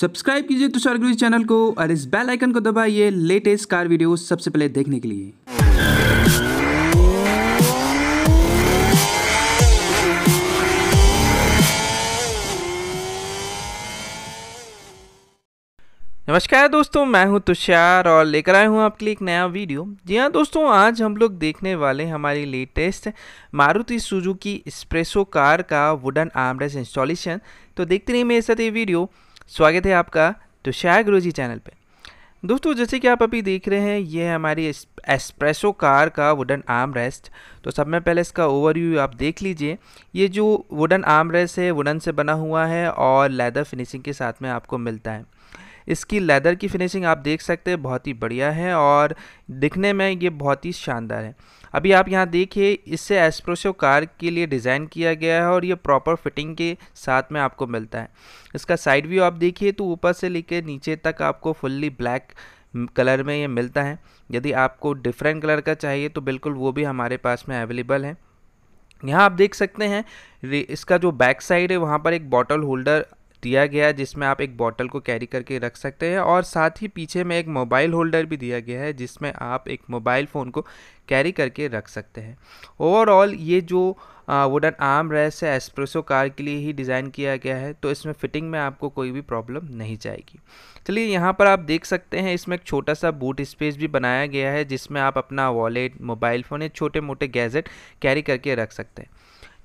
subscribe कीजिए तुषार गुरु channel को और इस बेल आइकन को दबाइए लेटेस्ट कार वीडियो सबसे पहले देखने के लिए नमस्कार दोस्तों मैं हूं तुषार और लेकर आया हूं आपके लिए एक नया वीडियो जी हाँ दोस्तों आज हम लोग देखने वाले हमारी latest Maruti Suzuki Spresso car का वुडन आर्मरेस इंस्टॉलेशन तो देखते रहिए मेरे साथ ये वीडियो स्वागत है आपका तुषार गुरु जी चैनल पे दोस्तों जैसे कि आप अभी देख रहे हैं ये है हमारी एस्प्रेसो कार का वुडन आर्म रेस्ट तो सब में पहले इसका ओवरव्यू आप देख लीजिए ये जो वुडन आर्म रेस्ट है वुडन से बना हुआ है और लेदर फिनिशिंग के साथ में आपको मिलता है इसकी लेदर की फिनिशिंग आप देख सकते हैं बहुत ही बढ़िया है और दिखने में ये बहुत ही शानदार है अभी आप यहाँ देखिए इससे एस्प्रोसो कार के लिए डिज़ाइन किया गया है और ये प्रॉपर फिटिंग के साथ में आपको मिलता है इसका साइड व्यू आप देखिए तो ऊपर से लेकर नीचे तक आपको फुल्ली ब्लैक कलर में ये मिलता है यदि आपको डिफरेंट कलर का चाहिए तो बिल्कुल वो भी हमारे पास में अवेलेबल है यहाँ आप देख सकते हैं इसका जो बैक साइड है वहाँ पर एक बॉटल होल्डर दिया गया है जिसमें आप एक बॉटल को कैरी करके रख सकते हैं और साथ ही पीछे में एक मोबाइल होल्डर भी दिया गया है जिसमें आप एक मोबाइल फ़ोन को कैरी करके रख सकते हैं ओवरऑल ये जो वुडन आर्म रेस है एस्प्रेसो कार के लिए ही डिज़ाइन किया गया है तो इसमें फिटिंग में आपको कोई भी प्रॉब्लम नहीं जाएगी चलिए यहाँ पर आप देख सकते हैं इसमें एक छोटा सा बूट स्पेस भी बनाया गया है जिसमें आप अपना वॉलेट मोबाइल फ़ोन या छोटे मोटे गैजेट कैरी करके रख सकते हैं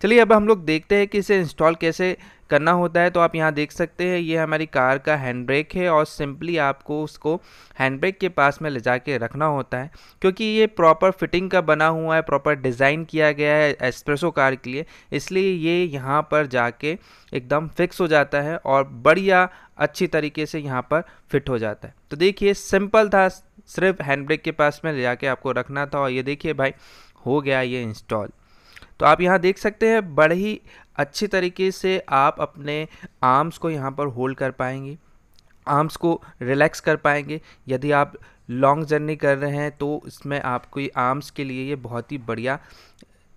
चलिए अब हम लोग देखते हैं कि इसे इंस्टॉल कैसे करना होता है तो आप यहाँ देख सकते हैं ये हमारी कार का हैंड ब्रेक है और सिंपली आपको उसको हैंड ब्रेक के पास में ले जा के रखना होता है क्योंकि ये प्रॉपर फिटिंग का बना हुआ है प्रॉपर डिज़ाइन किया गया है एक्सप्रेसो कार के लिए इसलिए ये यहाँ पर जाके एकदम फिक्स हो जाता है और बढ़िया अच्छी तरीके से यहाँ पर फिट हो जाता है तो देखिए सिंपल था सिर्फ हैंड ब्रेक के पास में ले जाके आपको रखना था और ये देखिए भाई हो गया ये इंस्टॉल तो आप यहाँ देख सकते हैं बड़े ही अच्छे तरीके से आप अपने आर्म्स को यहाँ पर होल्ड कर पाएंगे आर्म्स को रिलैक्स कर पाएंगे यदि आप लॉन्ग जर्नी कर रहे हैं तो इसमें आपको आर्म्स के लिए ये बहुत ही बढ़िया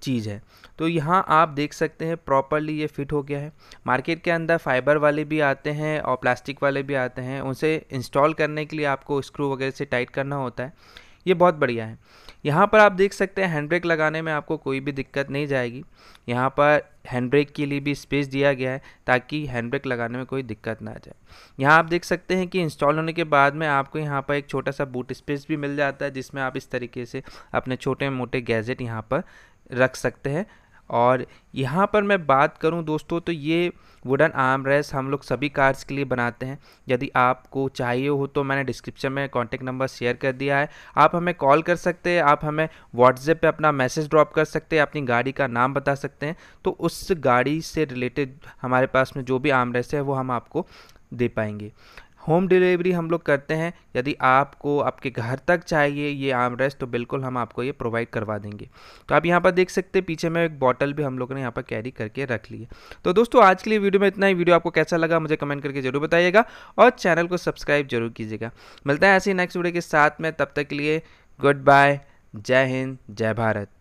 चीज़ है तो यहाँ आप देख सकते हैं प्रॉपरली ये फिट हो गया है मार्केट के अंदर फाइबर वाले भी आते हैं और प्लास्टिक वाले भी आते हैं उसे इंस्टॉल करने के लिए आपको स्क्रू वगैरह से टाइट करना होता है ये बहुत बढ़िया है यहाँ पर आप देख सकते हैं हैंड ब्रेक लगाने में आपको कोई भी दिक्कत नहीं जाएगी यहाँ पर हैंड ब्रेक के लिए भी स्पेस दिया गया है ताकि हैंड ब्रेक लगाने में कोई दिक्कत ना जाए यहाँ आप देख सकते हैं कि इंस्टॉल होने के बाद में आपको यहाँ पर एक छोटा सा बूट स्पेस भी मिल जाता है जिसमें आप इस तरीके से अपने छोटे मोटे गैजेट यहाँ पर रख सकते हैं और यहाँ पर मैं बात करूँ दोस्तों तो ये वुडन आर्म रेस हम लोग सभी कार्स के लिए बनाते हैं यदि आपको चाहिए हो तो मैंने डिस्क्रिप्शन में कॉन्टैक्ट नंबर शेयर कर दिया है आप हमें कॉल कर सकते हैं आप हमें व्हाट्सएप पे अपना मैसेज ड्रॉप कर सकते हैं अपनी गाड़ी का नाम बता सकते हैं तो उस गाड़ी से रिलेटेड हमारे पास में जो भी आर्म रेस है वो हम आपको दे पाएंगे होम डिलीवरी हम लोग करते हैं यदि आपको आपके घर तक चाहिए ये आम रेस्ट तो बिल्कुल हम आपको ये प्रोवाइड करवा देंगे तो आप यहाँ पर देख सकते हैं पीछे में एक बॉटल भी हम लोग ने यहाँ पर कैरी करके रख ली है तो दोस्तों आज के लिए वीडियो में इतना ही वीडियो आपको कैसा लगा मुझे कमेंट करके जरूर बताइएगा और चैनल को सब्सक्राइब जरूर कीजिएगा मिलता है ऐसे नेक्स्ट वीडियो के साथ में तब तक के लिए गुड बाय जय हिंद जय भारत